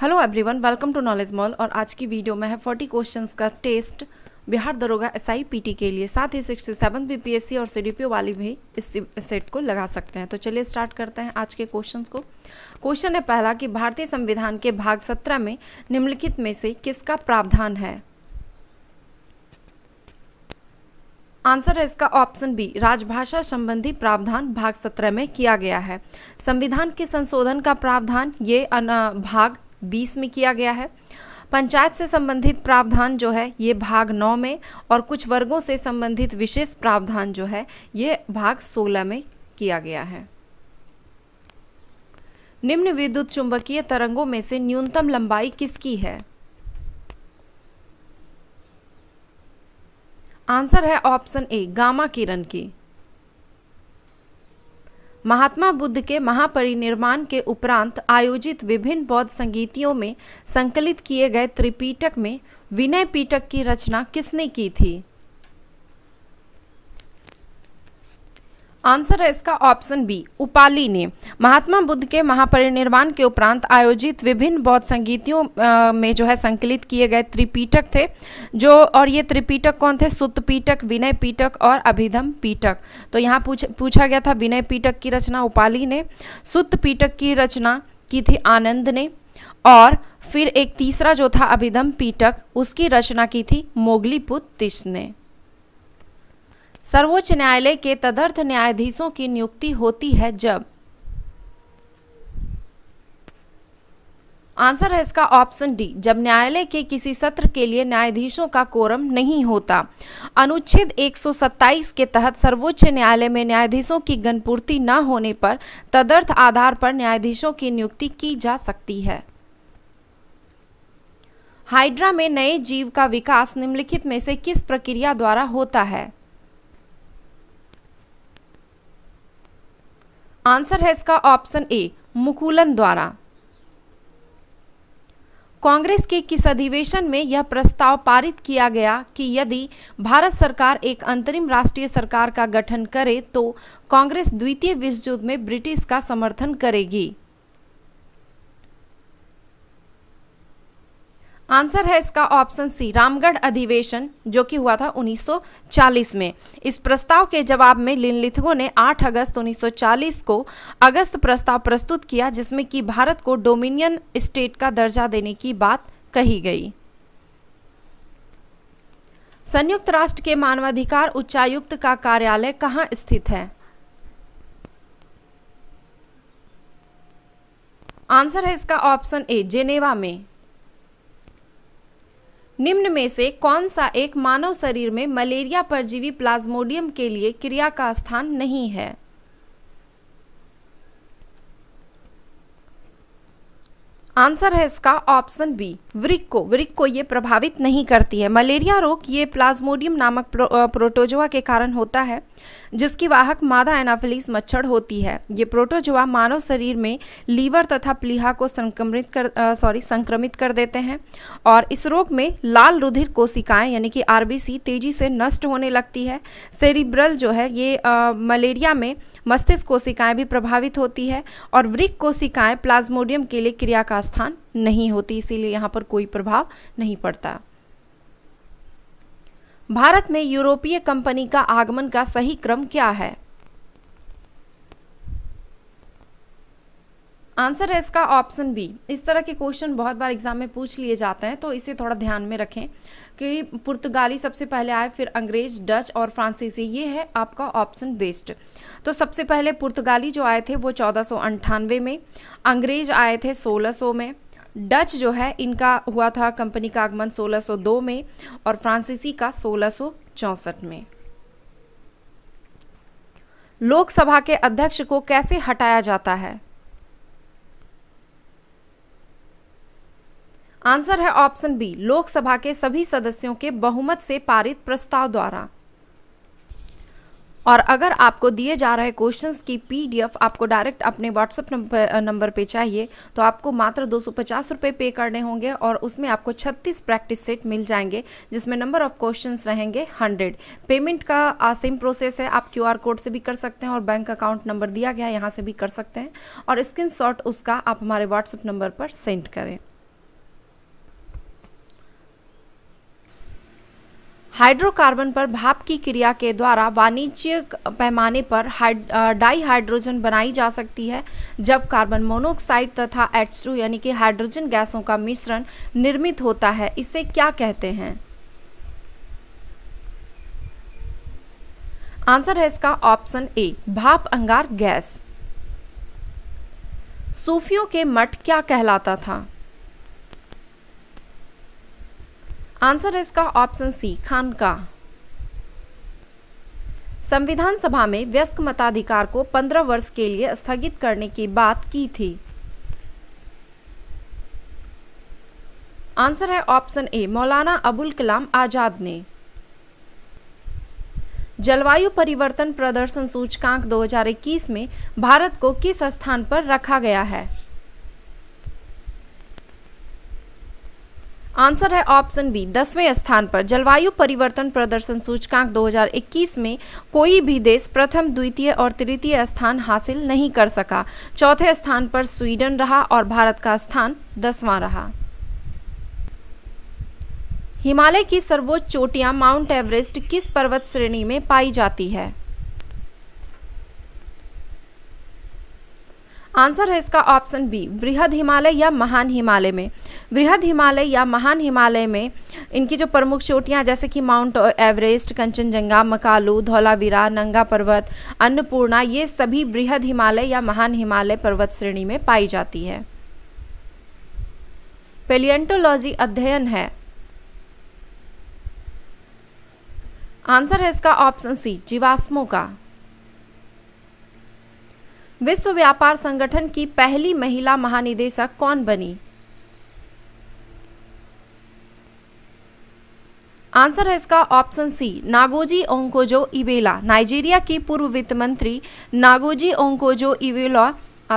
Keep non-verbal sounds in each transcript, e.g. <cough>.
hello everyone welcome to knowledge mall और आज की वीडियो में है फोर्टी क्वेश्चंस का टेस्ट बिहार दरोगा एसआईपीटी के लिए साथ ही सिक्सटी सेवन बीपीएससी और सीडीपीओ वाली भी इस सेट को लगा सकते हैं तो चलिए स्टार्ट करते हैं आज के क्वेश्चंस को क्वेश्चन है पहला कि भारतीय संविधान के भाग सत्रह में निम्नलिखित में से किसका प्रावधान है आंसर है इसका ऑप्शन बी राजभाषा संबंधी प्रावधान भाग सत्रह में किया गया है संविधान के संशोधन का प्रावधान ये भाग बीस में किया गया है पंचायत से संबंधित प्रावधान जो है ये भाग नौ में और कुछ वर्गों से संबंधित विशेष प्रावधान जो है ये भाग सोलह में किया गया है निम्न विद्युत चुंबकीय तरंगों में से न्यूनतम लंबाई किसकी है आंसर है ऑप्शन ए गामा किरण की महात्मा बुद्ध के महापरिनिर्माण के उपरांत आयोजित विभिन्न बौद्ध संगीतियों में संकलित किए गए त्रिपीटक में विनय पीटक की रचना किसने की थी आंसर है इसका ऑप्शन बी उपाली ने महात्मा बुद्ध के महापरिनिर्वाण के उपरांत आयोजित विभिन्न बौद्ध संगीतियों में जो है संकलित किए गए त्रिपीटक थे जो और ये त्रिपीटक कौन थे सुत पीटक विनय पीटक और अभिधम पीटक तो यहाँ पूछ पूछा गया था विनय पीटक की रचना उपाली ने सुत पीटक की रचना की थी आनंद ने और फिर एक तीसरा जो था अभिधम पीटक उसकी रचना की थी मोगली पुत तिश ने सर्वोच्च न्यायालय के तदर्थ न्यायाधीशों की नियुक्ति होती है जब आंसर है इसका ऑप्शन डी जब न्यायालय के किसी सत्र के लिए न्यायाधीशों का कोरम नहीं होता अनुच्छेद 127 के तहत सर्वोच्च न्यायालय में न्यायाधीशों की गणपूर्ति न होने पर तदर्थ आधार पर न्यायाधीशों की नियुक्ति की जा सकती है हाइड्रा में नए जीव का विकास निम्नलिखित में से किस प्रक्रिया द्वारा होता है आंसर है इसका ऑप्शन ए मुकुलन द्वारा कांग्रेस के किस अधिवेशन में यह प्रस्ताव पारित किया गया कि यदि भारत सरकार एक अंतरिम राष्ट्रीय सरकार का गठन करे तो कांग्रेस द्वितीय विश्व युद्ध में ब्रिटिश का समर्थन करेगी आंसर है इसका ऑप्शन सी रामगढ़ अधिवेशन जो कि हुआ था 1940 में इस प्रस्ताव के जवाब में लिनलिथगो ने 8 अगस्त 1940 को अगस्त प्रस्ताव प्रस्तुत किया जिसमें कि भारत को डोमिनियन स्टेट का दर्जा देने की बात कही गई संयुक्त राष्ट्र के मानवाधिकार उच्चायुक्त का कार्यालय कहाँ स्थित है आंसर है इसका ऑप्शन ए जेनेवा में निम्न में से कौन सा एक मानव शरीर में मलेरिया परजीवी प्लाज्मोडियम के लिए क्रिया का स्थान नहीं है आंसर है इसका ऑप्शन बी वृक को वृक को ये प्रभावित नहीं करती है मलेरिया रोग ये प्लाज्मोडियम नामक प्रो, प्रोटोजोआ के कारण होता है जिसकी वाहक मादा एनाफिलिस मच्छर होती है ये प्रोटोजोआ मानव शरीर में लीवर तथा प्लीहा को संक्रमित कर सॉरी संक्रमित कर देते हैं और इस रोग में लाल रुधिर कोशिकाएं यानी कि आरबीसी तेजी से नष्ट होने लगती है सेरिब्रल जो है ये आ, मलेरिया में मस्तिष्क कोशिकाएं भी प्रभावित होती है और वृक कोशिकाएं प्लाज्मोडियम के लिए क्रिया का स्थान नहीं होती इसीलिए यहाँ पर कोई प्रभाव नहीं पड़ता भारत में यूरोपीय कंपनी का आगमन का सही क्रम क्या है आंसर है इसका ऑप्शन बी इस तरह के क्वेश्चन बहुत बार एग्जाम में पूछ लिए जाते हैं तो इसे थोड़ा ध्यान में रखें कि पुर्तगाली सबसे पहले आए फिर अंग्रेज डच और फ्रांसीसी ये है आपका ऑप्शन बेस्ड तो सबसे पहले पुर्तगाली जो आए थे वो चौदह में अंग्रेज आए थे सोलह में डच जो है इनका हुआ था कंपनी का आगमन 1602 में और फ्रांसीसी का 1664 में लोकसभा के अध्यक्ष को कैसे हटाया जाता है आंसर है ऑप्शन बी लोकसभा के सभी सदस्यों के बहुमत से पारित प्रस्ताव द्वारा और अगर आपको दिए जा रहे क्वेश्चंस की पीडीएफ आपको डायरेक्ट अपने व्हाट्सअप नंबर नंबर पे चाहिए तो आपको मात्र दो सौ पे करने होंगे और उसमें आपको 36 प्रैक्टिस सेट मिल जाएंगे जिसमें नंबर ऑफ क्वेश्चंस रहेंगे 100 पेमेंट का सेम प्रोसेस है आप क्यूआर कोड से भी कर सकते हैं और बैंक अकाउंट नंबर दिया गया है यहाँ से भी कर सकते हैं और स्क्रीन उसका आप हमारे व्हाट्सअप नंबर पर सेंड करें हाइड्रोकार्बन पर भाप की क्रिया के द्वारा वाणिज्यिक पैमाने पर डाई हाइड्रोजन बनाई जा सकती है जब कार्बन मोनोऑक्साइड तथा एच यानी कि हाइड्रोजन गैसों का मिश्रण निर्मित होता है इसे क्या कहते हैं आंसर है इसका ऑप्शन ए भाप अंगार गैस सूफियों के मठ क्या कहलाता था आंसर है इसका ऑप्शन सी खानका संविधान सभा में व्यस्क मताधिकार को 15 वर्ष के लिए स्थगित करने की बात की थी आंसर है ऑप्शन ए मौलाना अबुल कलाम आजाद ने जलवायु परिवर्तन प्रदर्शन सूचकांक 2021 में भारत को किस स्थान पर रखा गया है आंसर है ऑप्शन बी दसवें स्थान पर जलवायु परिवर्तन प्रदर्शन सूचकांक 2021 में कोई भी देश प्रथम द्वितीय और तृतीय स्थान हासिल नहीं कर सका चौथे स्थान पर स्वीडन रहा और भारत का स्थान दसवां रहा हिमालय की सर्वोच्च चोटियां माउंट एवरेस्ट किस पर्वत श्रेणी में पाई जाती है आंसर है इसका ऑप्शन बी बृहद हिमालय या महान हिमालय में बृहद हिमालय या महान हिमालय में इनकी जो प्रमुख चोटियां जैसे कि माउंट एवरेस्ट कंचनजंगा मकालू धौलावीरा नंगा पर्वत अन्नपूर्णा ये सभी बृहद हिमालय या महान हिमालय पर्वत श्रेणी में पाई जाती है पेलियंटोलॉजी अध्ययन है आंसर है इसका ऑप्शन सी जीवाश्मों का विश्व व्यापार संगठन की पहली महिला महानिदेशक कौन बनी आंसर है इसका ऑप्शन सी नागोजी ओंकोजो इवेला नाइजीरिया की पूर्व वित्त मंत्री नागोजी ओंकोजो इवेला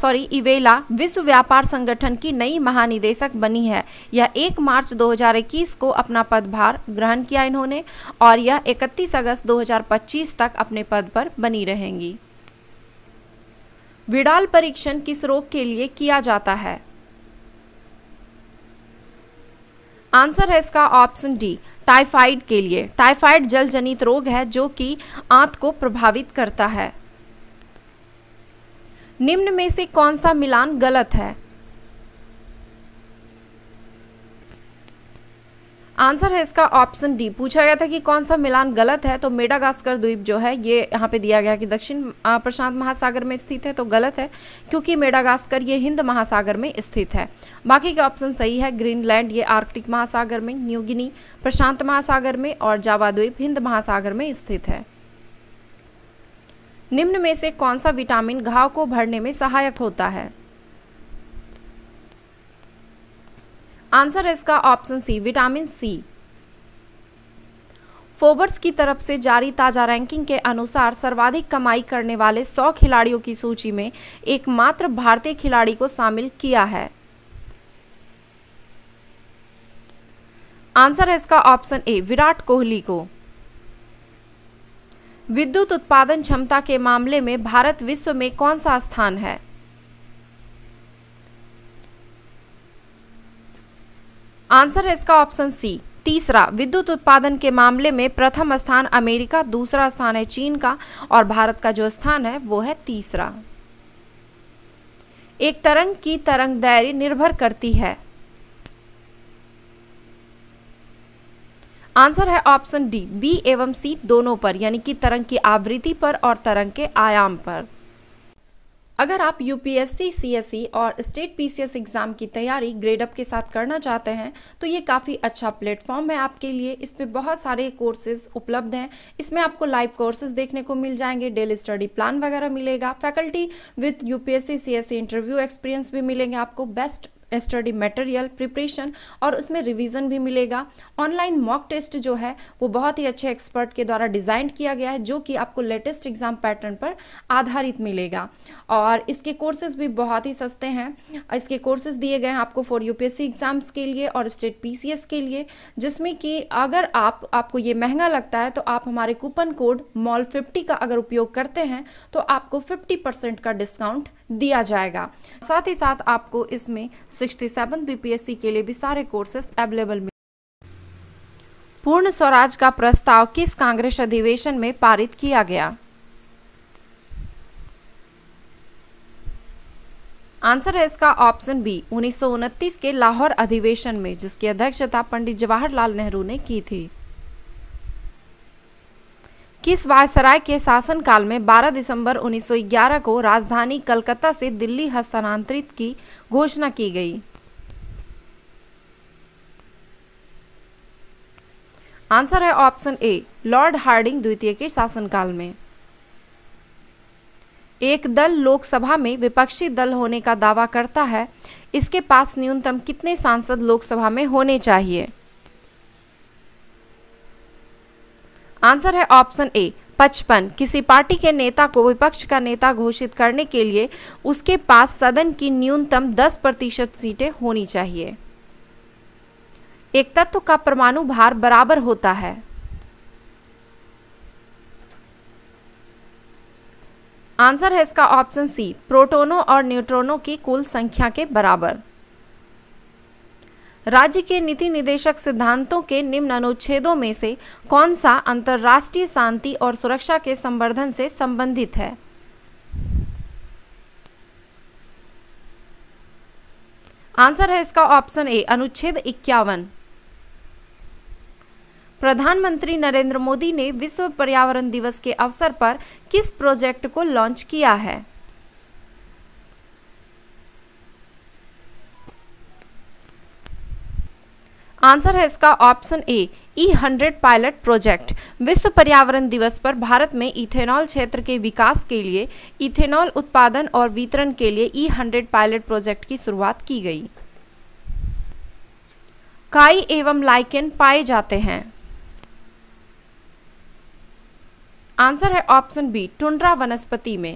सॉरी इवेला विश्व व्यापार संगठन की नई महानिदेशक बनी है यह 1 मार्च 2021 को अपना पदभार ग्रहण किया इन्होंने और यह 31 अगस्त 2025 तक अपने पद पर बनी रहेंगी विडाल परीक्षण किस रोग के लिए किया जाता है आंसर है इसका ऑप्शन डी टाइफाइड के लिए टाइफाइड जल जनित रोग है जो कि आंत को प्रभावित करता है निम्न में से कौन सा मिलान गलत है आंसर है इसका ऑप्शन डी पूछा गया था कि कौन सा मिलान गलत है तो मेडागास्कर द्वीप जो है ये यहाँ पे दिया गया कि दक्षिण प्रशांत महासागर में स्थित है तो गलत है क्योंकि मेडागास्कर ये हिंद महासागर में स्थित है बाकी के ऑप्शन सही है ग्रीनलैंड ये आर्कटिक महासागर में न्यूगिनी प्रशांत महासागर में और जावा द्वीप हिंद महासागर में स्थित है निम्न में से कौन सा विटामिन घाव को भरने में सहायक होता है आंसर है इसका option C vitamin C Forbes की तरफ से जारी ताज़ा रैंकिंग के अनुसार सर्वाधिक कमाई करने वाले 100 खिलाड़ियों की सूची में एकमात्र भारतीय खिलाड़ी को शामिल किया है आंसर है इसका ऑप्शन ए विराट कोहली को विद्युत उत्पादन क्षमता के मामले में भारत विश्व में कौन सा स्थान है आंसर है इसका ऑप्शन सी तीसरा विद्युत उत्पादन के मामले में प्रथम स्थान अमेरिका दूसरा स्थान है चीन का और भारत का जो स्थान है वो है तीसरा एक तरंग की तरंग दैरी निर्भर करती है आंसर है ऑप्शन डी बी एवं सी दोनों पर यानी कि तरंग की आवृत्ति पर और तरंग के आयाम पर अगर आप यूपीएससी सीएससी e और स्टेट पीसीएस एग्ज़ाम की तैयारी ग्रेड अप के साथ करना चाहते हैं तो ये काफ़ी अच्छा प्लेटफॉर्म है आपके लिए इस पर बहुत सारे कोर्सेज उपलब्ध हैं इसमें आपको लाइव कोर्सेज देखने को मिल जाएंगे डेली स्टडी प्लान वगैरह मिलेगा faculty with UPSC CSC interview experience भी मिलेंगे आपको बेस्ट स्टडी मटेरियल प्रिपरेशन और उसमें रिवीजन भी मिलेगा ऑनलाइन मॉक टेस्ट जो है वो बहुत ही अच्छे एक्सपर्ट के द्वारा डिजाइन किया गया है जो कि आपको लेटेस्ट एग्जाम पैटर्न पर आधारित मिलेगा और इसके कोर्सेज भी बहुत ही सस्ते हैं इसके कोर्सेज दिए गए हैं आपको फॉर यूपीएससी एग्जाम्स के लिए और स्टेट पी के लिए जिसमें कि अगर आप आपको ये महंगा लगता है तो आप हमारे कूपन कोड मॉल फिफ्टी का अगर उपयोग करते हैं तो आपको फिफ्टी परसेंट का डिस्काउंट दिया जाएगा साथ ही साथ आपको इसमें सिक्सटी सेवन बीपीएससी के लिए भी सारे कोर्सेस अवेलेबल मिले पूर्ण स्वराज का प्रस्ताव किस कांग्रेस अधिवेशन में पारित किया गया आंसर है इसका ऑप्शन बी उन्नीस के लाहौर अधिवेशन में जिसकी अध्यक्षता पंडित जवाहरलाल नेहरू ने की थी किस वायसराय के शासनकाल में 12 दिसंबर 1911 को राजधानी कलकत्ता से दिल्ली हस्तांतरित की घोषणा की गई आंसर है ऑप्शन ए लॉर्ड हार्डिंग द्वितीय के शासनकाल में एक दल लोकसभा में विपक्षी दल होने का दावा करता है इसके पास न्यूनतम कितने सांसद लोकसभा में होने चाहिए आंसर है ऑप्शन ए पचपन किसी पार्टी के नेता को विपक्ष का नेता घोषित करने के लिए उसके पास सदन की न्यूनतम 10 प्रतिशत सीटें होनी चाहिए एक तत्व का परमाणु भार बराबर होता है आंसर है इसका ऑप्शन सी प्रोटोनों और न्यूट्रॉनों की कुल संख्या के बराबर राज्य के नीति निदेशक सिद्धांतों के निम्न अनुच्छेदों में से कौन सा अंतर्राष्ट्रीय शांति और सुरक्षा के संवर्धन से संबंधित है आंसर है इसका ऑप्शन ए अनुच्छेद इक्यावन प्रधानमंत्री नरेंद्र मोदी ने विश्व पर्यावरण दिवस के अवसर पर किस प्रोजेक्ट को लॉन्च किया है आंसर है इसका option A E e hundred pilot project विश्व पर्यावरण दिवस पर भारत में इथेनॉल क्षेत्र के विकास के लिए इथेनॉल उत्पादन और वितरण के लिए E e hundred pilot project की शुरुआत की गई काई एवं लाइकेन पाए जाते हैं आंसर है ऑप्शन बी टुंड्रा वनस्पति में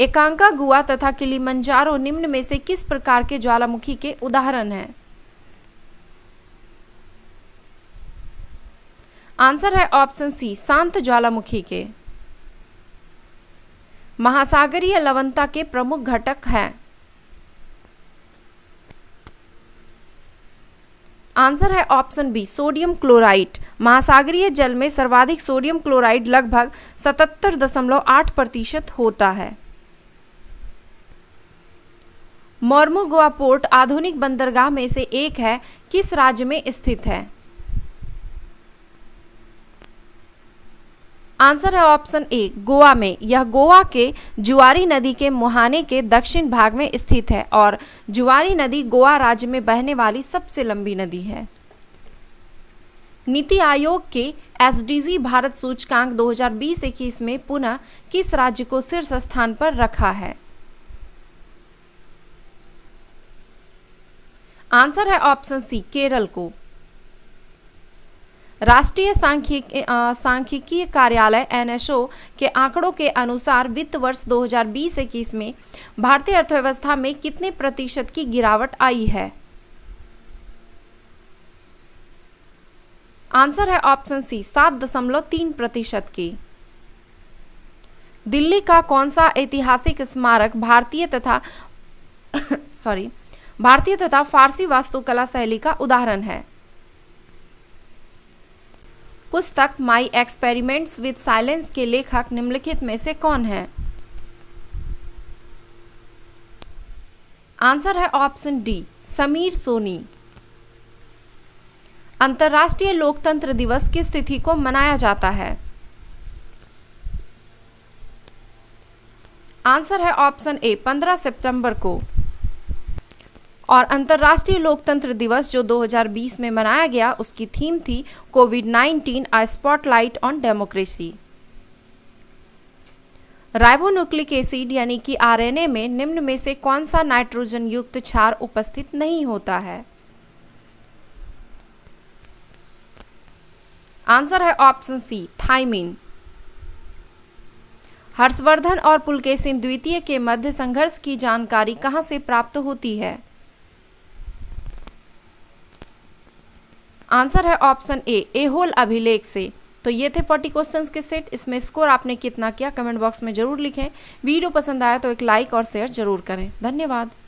एकांका गुआ तथा किलीमंजारो निम्न में से किस प्रकार के ज्वालामुखी के उदाहरण हैं आंसर है ऑप्शन सी शांत ज्वालामुखी के महासागरीय लवणता के प्रमुख घटक हैं आंसर है ऑप्शन बी सोडियम क्लोराइड महासागरीय जल में सर्वाधिक सोडियम क्लोराइड लगभग 77.8 प्रतिशत होता है मोर्मो गोवा पोर्ट आधुनिक बंदरगाह में से एक है किस राज्य में स्थित है आंसर है ऑप्शन ए गोवा में यह गोवा के जुआरी नदी के मुहाने के दक्षिण भाग में स्थित है और जुआरी नदी गोवा राज्य में बहने वाली सबसे लंबी नदी है नीति आयोग के एसडीजी भारत सूचकांक 2020-21 में पुनः किस राज्य को शीर्ष स्थान पर रखा है आंसर है ऑप्शन सी केरल को राष्ट्रीय सांख्यिकीय सांख्यिकीय कार्यालय एनएसओ के आंकड़ों के अनुसार वित्त वर्ष 2020-21 में भारतीय अर्थव्यवस्था में कितने प्रतिशत की गिरावट आई है आंसर है ऑप्शन सी सात दशमलव तीन प्रतिशत की दिल्ली का कौन सा ऐतिहासिक स्मारक भारतीय तथा <coughs> सॉरी भारतीय तथा फारसी वास्तुकला शैली का उदाहरण है पुस्तक माई एक्सपेरिमेंट्स विद साइलेंस के लेखक निम्नलिखित में से कौन है आंसर है ऑप्शन डी समीर सोनी अंतर्राष्ट्रीय लोकतंत्र दिवस किस तिथि को मनाया जाता है आंसर है ऑप्शन ए 15 सितंबर को और अंतर्राष्ट्रीय लोकतंत्र दिवस जो 2020 में मनाया गया उसकी थीम थी COVID 19 a spotlight on democracy ribonucleic acid यानी कि आरएनए में निम्न में से कौन सा नाइट्रोजन युक्त क्षार उपस्थित नहीं होता है आंसर है ऑप्शन सी थाइमिन हर्षवर्धन और पुलकेसिन द्वितीय के मध्य संघर्ष की जानकारी कहां से प्राप्त होती है आंसर है ऑप्शन ए ए होल अभिलेख से तो ये थे 40 क्वेश्चंस के सेट इसमें स्कोर आपने कितना किया कमेंट बॉक्स में जरूर लिखें वीडियो पसंद आया तो एक लाइक और शेयर जरूर करें धन्यवाद